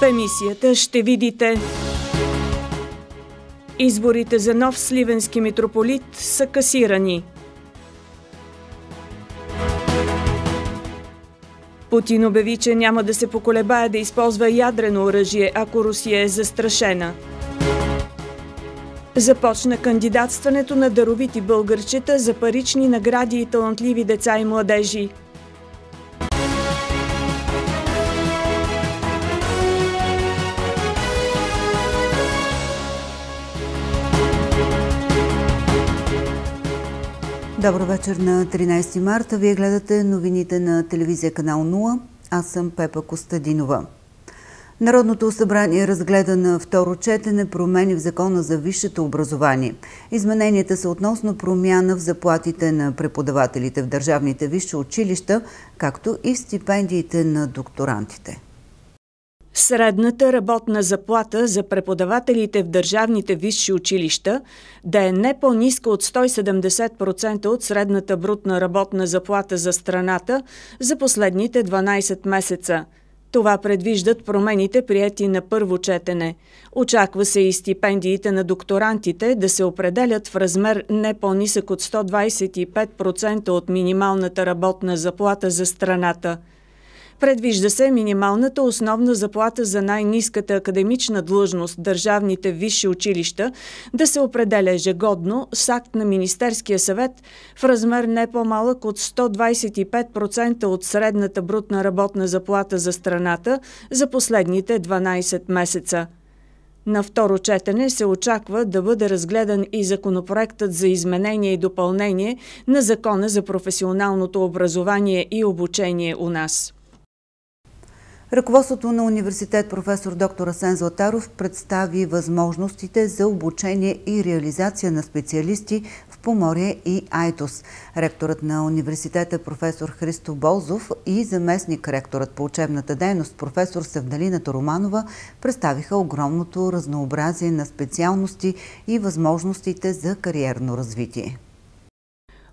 В емисията ще видите Изборите за нов сливенски митрополит са касирани. Путин обяви, че няма да се поколебае да използва ядрено оръжие, ако Русия е застрашена. Започна кандидатстването на даровити българчета за парични награди и талантливи деца и младежи. Добър вечер на 13 марта. Вие гледате новините на телевизия Канал 0. Аз съм Пепа Костадинова. Народното събрание разгледа на второ четене промени в Закона за висшето образование. Измененията са относно промяна в заплатите на преподавателите в държавните висши училища, както и в стипендиите на докторантите. Средната работна заплата за преподавателите в държавните висши училища да е не по-ниска от 170% от средната брутна работна заплата за страната за последните 12 месеца. Това предвиждат промените, прияти на първо четене. Очаква се и стипендиите на докторантите да се определят в размер не по-нисък от 125% от минималната работна заплата за страната – Предвижда се минималната основна заплата за най-низката академична длъжност в държавните висши училища да се определя ежегодно с акт на Министерския съвет в размер не по-малък от 125% от средната брутна работна заплата за страната за последните 12 месеца. На второ четене се очаква да бъде разгледан и законопроектът за изменение и допълнение на Закона за професионалното образование и обучение у нас. Ръководството на университет професор доктор Асен Златаров представи възможностите за обучение и реализация на специалисти в Поморие и Айтос. Ректорът на университета е професор Христо Болзов и заместник ректорът по учебната дейност професор Севдалина Романова, представиха огромното разнообразие на специалности и възможностите за кариерно развитие.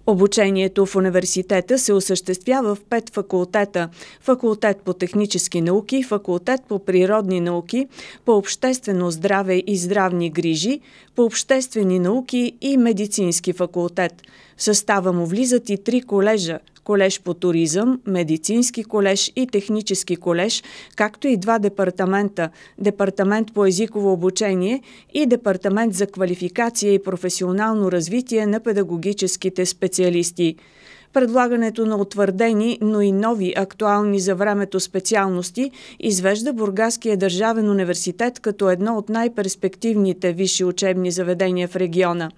Обучението в университета се осъществява в пет факултета – факултет по технически науки, факултет по природни науки, по обществено здраве и здравни грижи, по обществени науки и медицински факултет – състава му влизат и три колежа – колеж по туризъм, медицински колеж и технически колеж, както и два департамента – департамент по езиково обучение и департамент за квалификация и професионално развитие на педагогическите специалисти. Предлагането на утвърдени, но и нови, актуални за времето специалности, извежда Бургаския държавен университет като едно от най-перспективните висши учебни заведения в региона.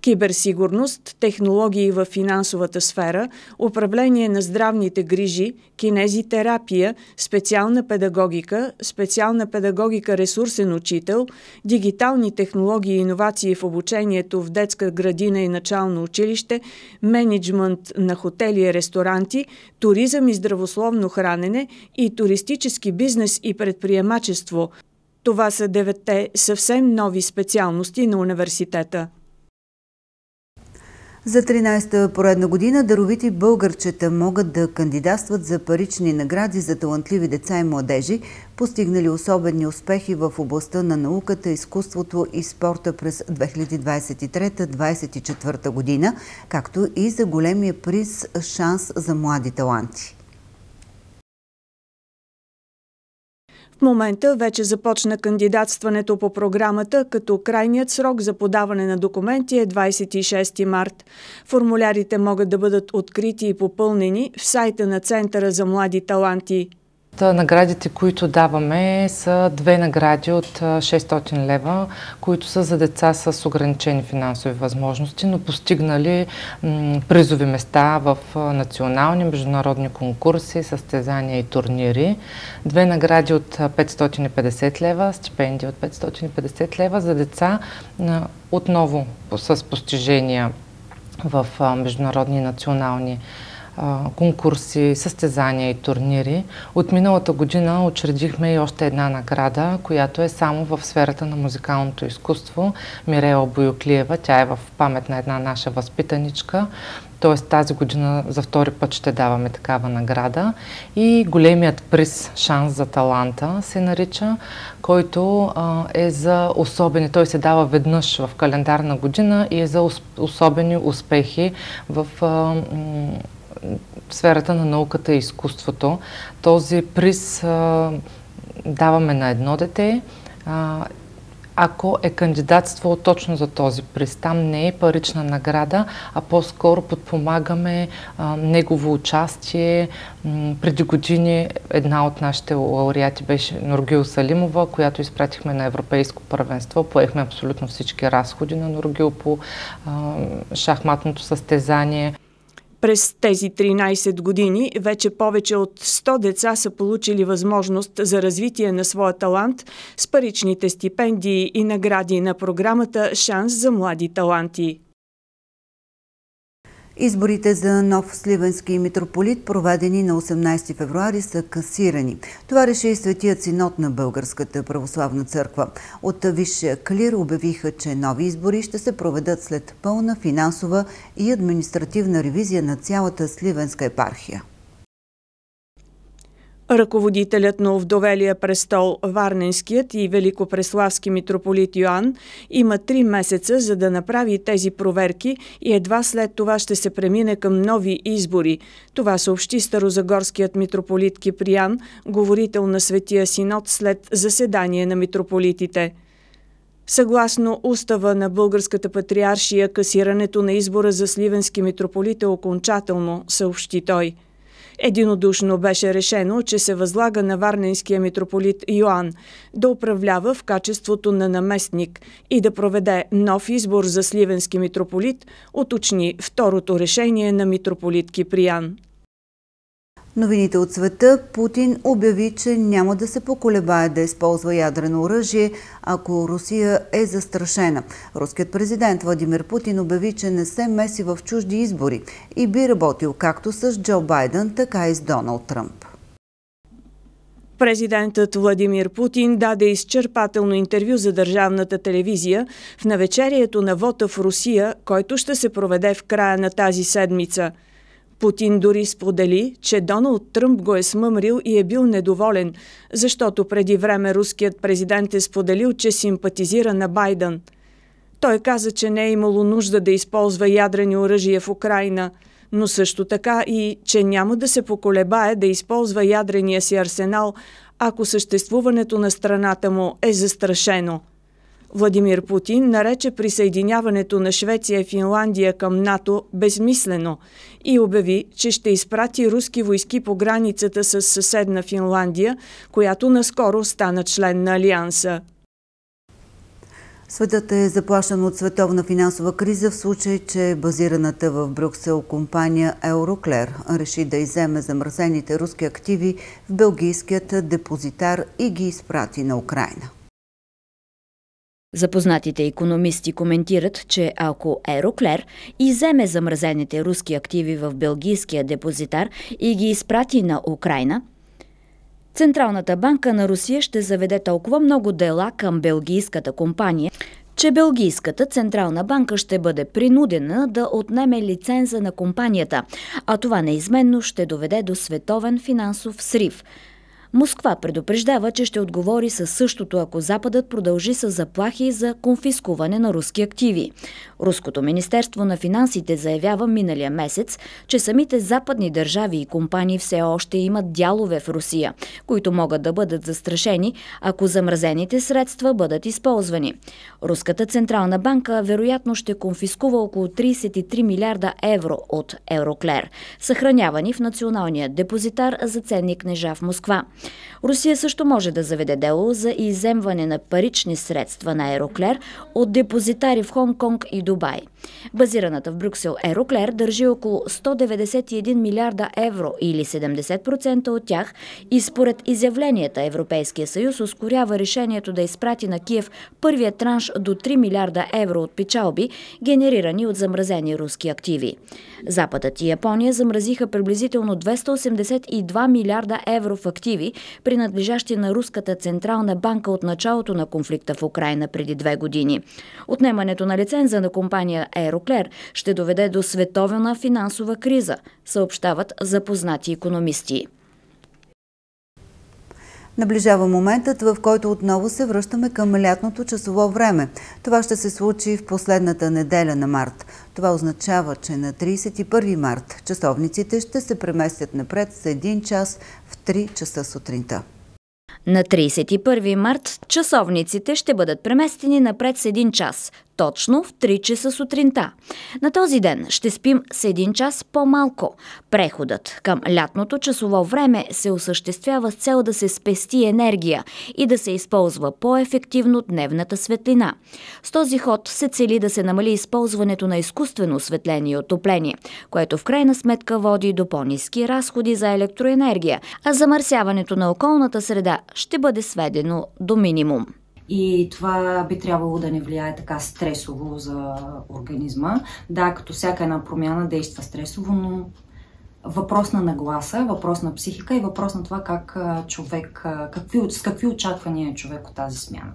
Киберсигурност, технологии в финансовата сфера, управление на здравните грижи, кинезитерапия, специална педагогика, специална педагогика ресурсен учител, дигитални технологии и иновации в обучението в детска градина и начално училище, менеджмент на на хотели и ресторанти, туризъм и здравословно хранене и туристически бизнес и предприемачество. Това са девете съвсем нови специалности на университета. За 13-та поредна година даровити българчета могат да кандидатстват за парични награди за талантливи деца и младежи, постигнали особени успехи в областта на науката, изкуството и спорта през 2023-2024 година, както и за големия приз «Шанс за млади таланти». В момента вече започна кандидатстването по програмата, като крайният срок за подаване на документи е 26 март. Формулярите могат да бъдат открити и попълнени в сайта на Центъра за млади таланти Наградите, които даваме, са две награди от 600 лева, които са за деца с ограничени финансови възможности, но постигнали призови места в национални, международни конкурси, състезания и турнири. Две награди от 550 лева, стипендия от 550 лева за деца отново с постижения в международни и национални конкурси конкурси, състезания и турнири. От миналата година учредихме и още една награда, която е само в сферата на музикалното изкуство. Мирела Боюклиева, тя е в памет на една наша възпитаничка. Т.е. тази година за втори път ще даваме такава награда. И големият приз, шанс за таланта се нарича, който а, е за особени, той се дава веднъж в календарна година и е за особени успехи в а, сферата на науката и изкуството. Този приз а, даваме на едно дете, а, ако е кандидатствало точно за този приз. Там не е парична награда, а по-скоро подпомагаме а, негово участие. М, преди години една от нашите лауреати беше Норгил Салимова, която изпратихме на Европейско първенство. Поехме абсолютно всички разходи на Норгил по а, шахматното състезание. През тези 13 години вече повече от 100 деца са получили възможност за развитие на своя талант с паричните стипендии и награди на програмата «Шанс за млади таланти». Изборите за нов сливенски митрополит, проведени на 18 февруари, са касирани. Това реши и Светият синод на Българската православна църква. От Висшия клир обявиха, че нови избори ще се проведат след пълна финансова и административна ревизия на цялата сливенска епархия. Ръководителят на овдовелия престол Варненският и Великопреславски митрополит Йоанн има три месеца за да направи тези проверки и едва след това ще се премине към нови избори. Това съобщи старозагорският митрополит Киприян, говорител на Светия Синод след заседание на митрополитите. Съгласно устава на Българската патриаршия, касирането на избора за сливенски митрополит е окончателно, съобщи той – Единодушно беше решено, че се възлага на варненския митрополит Йоан да управлява в качеството на наместник и да проведе нов избор за сливенски митрополит, уточни второто решение на митрополит Киприян. Новините от света Путин обяви, че няма да се поколебае да използва ядрено оръжие, ако Русия е застрашена. Руският президент Владимир Путин обяви, че не се меси в чужди избори и би работил както с Джо Байден, така и с Доналд Тръмп. Президентът Владимир Путин даде изчерпателно интервю за държавната телевизия в навечерието на вота в Русия, който ще се проведе в края на тази седмица – Путин дори сподели, че Доналд Тръмп го е смъмрил и е бил недоволен, защото преди време руският президент е споделил, че симпатизира на Байден. Той каза, че не е имало нужда да използва ядрени оръжия в Украина, но също така и, че няма да се поколебае да използва ядрения си арсенал, ако съществуването на страната му е застрашено. Владимир Путин нарече присъединяването на Швеция и Финландия към НАТО безмислено и обяви, че ще изпрати руски войски по границата с съседна Финландия, която наскоро стана член на Алианса. Светът е заплашен от световна финансова криза в случай, че базираната в Брюксел компания Euroclear реши да иземе замразените руски активи в белгийският депозитар и ги изпрати на Украина. Запознатите економисти коментират, че ако Ероклер иземе замразените руски активи в белгийския депозитар и ги изпрати на Украина, Централната банка на Русия ще заведе толкова много дела към белгийската компания, че Белгийската централна банка ще бъде принудена да отнеме лиценза на компанията, а това неизменно ще доведе до световен финансов срив – Москва предупреждава, че ще отговори със същото, ако Западът продължи с заплахи за конфискуване на руски активи. Руското Министерство на финансите заявява миналия месец, че самите западни държави и компании все още имат дялове в Русия, които могат да бъдат застрашени, ако замразените средства бъдат използвани. Руската Централна банка вероятно ще конфискува около 33 милиарда евро от Евроклер, съхранявани в националния депозитар за ценни книжа в Москва. Русия също може да заведе дело за иземване на парични средства на Ероклер от депозитари в Хонг-Конг и Дубай. Базираната в Брюксел Ероклер държи около 191 милиарда евро или 70% от тях и според изявленията Европейския съюз ускорява решението да изпрати на Киев първия транш до 3 милиарда евро от печалби, генерирани от замразени руски активи. Западът и Япония замразиха приблизително 282 милиарда евро в активи, принадлежащи на Руската Централна банка от началото на конфликта в Украина преди две години. Отнемането на лиценза на компания Aeroclair ще доведе до световена финансова криза, съобщават запознати економисти. Наближава моментът, в който отново се връщаме към лятното часово време. Това ще се случи в последната неделя на март. Това означава, че на 31 март часовниците ще се преместят напред с 1 час в 3 часа сутринта. На 31 март часовниците ще бъдат преместени напред с 1 час точно в 3 часа сутринта. На този ден ще спим с 1 час по-малко. Преходът към лятното часово време се осъществява с цел да се спести енергия и да се използва по-ефективно дневната светлина. С този ход се цели да се намали използването на изкуствено осветление и отопление, което в крайна сметка води до по-низки разходи за електроенергия, а замърсяването на околната среда ще бъде сведено до минимум и това би трябвало да не влияе така стресово за организма. Да, като всяка една промяна действа стресово, но въпрос на нагласа, въпрос на психика и въпрос на това как човек, какви, с какви очаквания е човек от тази смяна.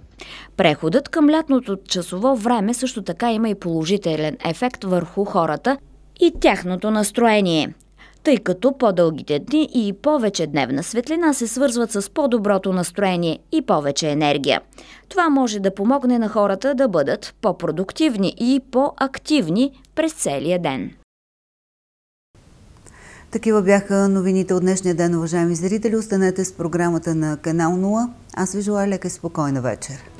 Преходът към лятното часово време също така има и положителен ефект върху хората и тяхното настроение тъй като по-дългите дни и повече дневна светлина се свързват с по-доброто настроение и повече енергия. Това може да помогне на хората да бъдат по-продуктивни и по-активни през целия ден. Такива бяха новините от днешния ден, уважаеми зрители. Останете с програмата на Канал 0. Аз ви желая лека и спокойна вечер.